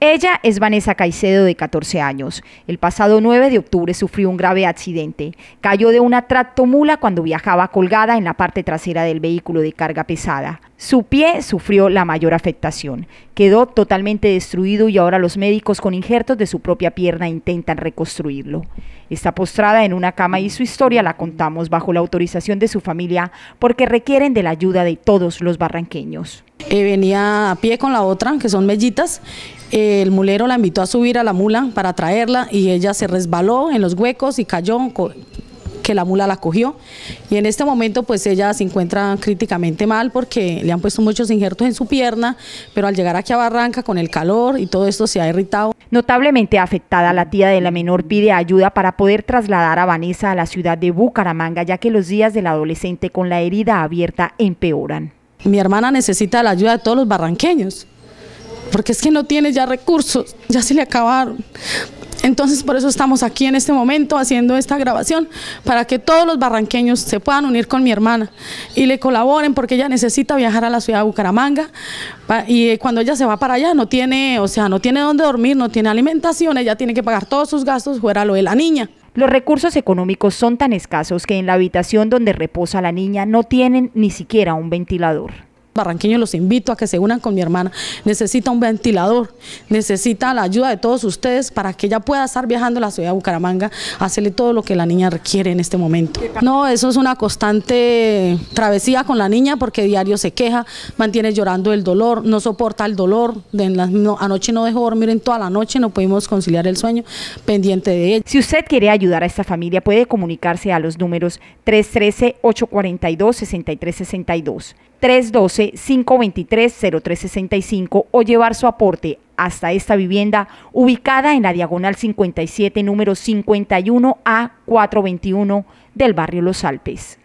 Ella es Vanessa Caicedo de 14 años. El pasado 9 de octubre sufrió un grave accidente. Cayó de una mula cuando viajaba colgada en la parte trasera del vehículo de carga pesada. Su pie sufrió la mayor afectación. Quedó totalmente destruido y ahora los médicos con injertos de su propia pierna intentan reconstruirlo. Está postrada en una cama y su historia la contamos bajo la autorización de su familia porque requieren de la ayuda de todos los barranqueños. Eh, venía a pie con la otra, que son mellitas. Eh, el mulero la invitó a subir a la mula para traerla y ella se resbaló en los huecos y cayó, que la mula la cogió y en este momento pues ella se encuentra críticamente mal porque le han puesto muchos injertos en su pierna, pero al llegar aquí a Barranca con el calor y todo esto se ha irritado. Notablemente afectada, la tía de la menor pide ayuda para poder trasladar a Vanessa a la ciudad de Bucaramanga, ya que los días del adolescente con la herida abierta empeoran. Mi hermana necesita la ayuda de todos los barranqueños, porque es que no tiene ya recursos, ya se le acabaron. Entonces por eso estamos aquí en este momento haciendo esta grabación, para que todos los barranqueños se puedan unir con mi hermana y le colaboren porque ella necesita viajar a la ciudad de Bucaramanga y eh, cuando ella se va para allá no tiene, o sea, no tiene dónde dormir, no tiene alimentación, ella tiene que pagar todos sus gastos fuera lo de la niña. Los recursos económicos son tan escasos que en la habitación donde reposa la niña no tienen ni siquiera un ventilador barranqueños los invito a que se unan con mi hermana. Necesita un ventilador, necesita la ayuda de todos ustedes para que ella pueda estar viajando a la ciudad de Bucaramanga, hacerle todo lo que la niña requiere en este momento. No, eso es una constante travesía con la niña porque diario se queja, mantiene llorando el dolor, no soporta el dolor. anoche no dejó dormir en toda la noche, no pudimos conciliar el sueño pendiente de ella. Si usted quiere ayudar a esta familia, puede comunicarse a los números 313-842-6362. 312-523-0365 o llevar su aporte hasta esta vivienda ubicada en la diagonal 57, número 51 a 421 del barrio Los Alpes.